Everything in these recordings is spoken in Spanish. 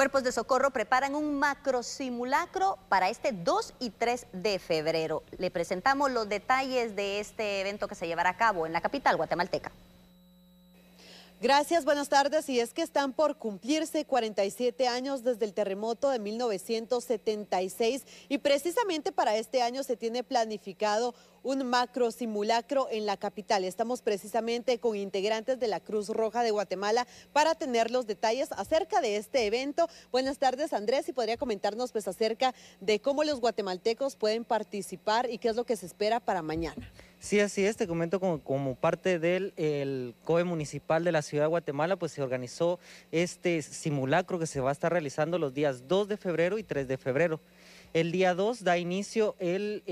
Cuerpos de Socorro preparan un macro simulacro para este 2 y 3 de febrero. Le presentamos los detalles de este evento que se llevará a cabo en la capital guatemalteca. Gracias, buenas tardes. Y es que están por cumplirse 47 años desde el terremoto de 1976 y precisamente para este año se tiene planificado un macro simulacro en la capital. Estamos precisamente con integrantes de la Cruz Roja de Guatemala para tener los detalles acerca de este evento. Buenas tardes, Andrés, y podría comentarnos pues acerca de cómo los guatemaltecos pueden participar y qué es lo que se espera para mañana. Sí, así es, te comento como, parte del COE municipal de la ciudad de Guatemala, pues se organizó este simulacro que se va a estar realizando los días 2 de febrero y 3 de febrero. El día 2 da inicio el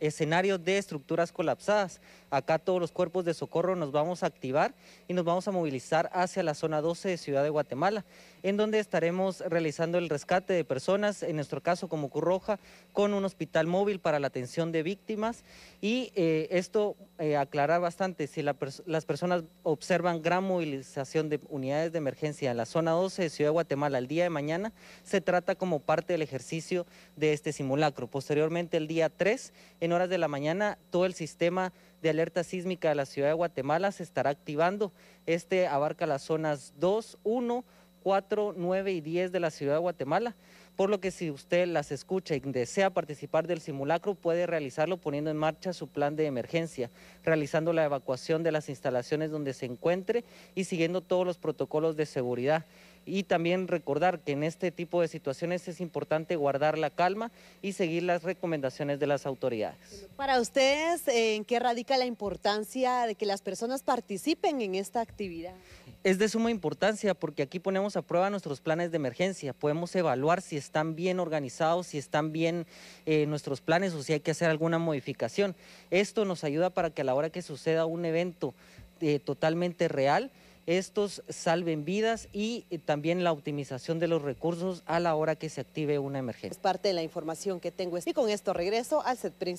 escenario de estructuras colapsadas. Acá todos los cuerpos de socorro nos vamos a activar y nos vamos a movilizar hacia la zona 12 de Ciudad de Guatemala, en donde estaremos realizando el rescate de personas, en nuestro caso como Curroja, con un hospital móvil para la atención de víctimas. Y eh, esto eh, aclarar bastante, si las personas observan gran movilización de unidades de emergencia en la zona 12 de Ciudad de Guatemala el día de mañana, se trata como parte del ejercicio de este simulacro. Posteriormente, el día 3, en horas de la mañana, todo el sistema de alerta sísmica de la ciudad de Guatemala se estará activando. Este abarca las zonas 2, 1, 4, 9 y 10 de la ciudad de Guatemala, por lo que si usted las escucha y desea participar del simulacro, puede realizarlo poniendo en marcha su plan de emergencia, realizando la evacuación de las instalaciones donde se encuentre y siguiendo todos los protocolos de seguridad y también recordar que en este tipo de situaciones es importante guardar la calma y seguir las recomendaciones de las autoridades. Para ustedes, ¿en qué radica la importancia de que las personas participen en esta actividad? Es de suma importancia porque aquí ponemos a prueba nuestros planes de emergencia, podemos evaluar si están bien organizados, si están bien eh, nuestros planes o si hay que hacer alguna modificación. Esto nos ayuda para que a la hora que suceda un evento eh, totalmente real, estos salven vidas y eh, también la optimización de los recursos a la hora que se active una emergencia. Es parte de la información que tengo y con esto regreso al set principal.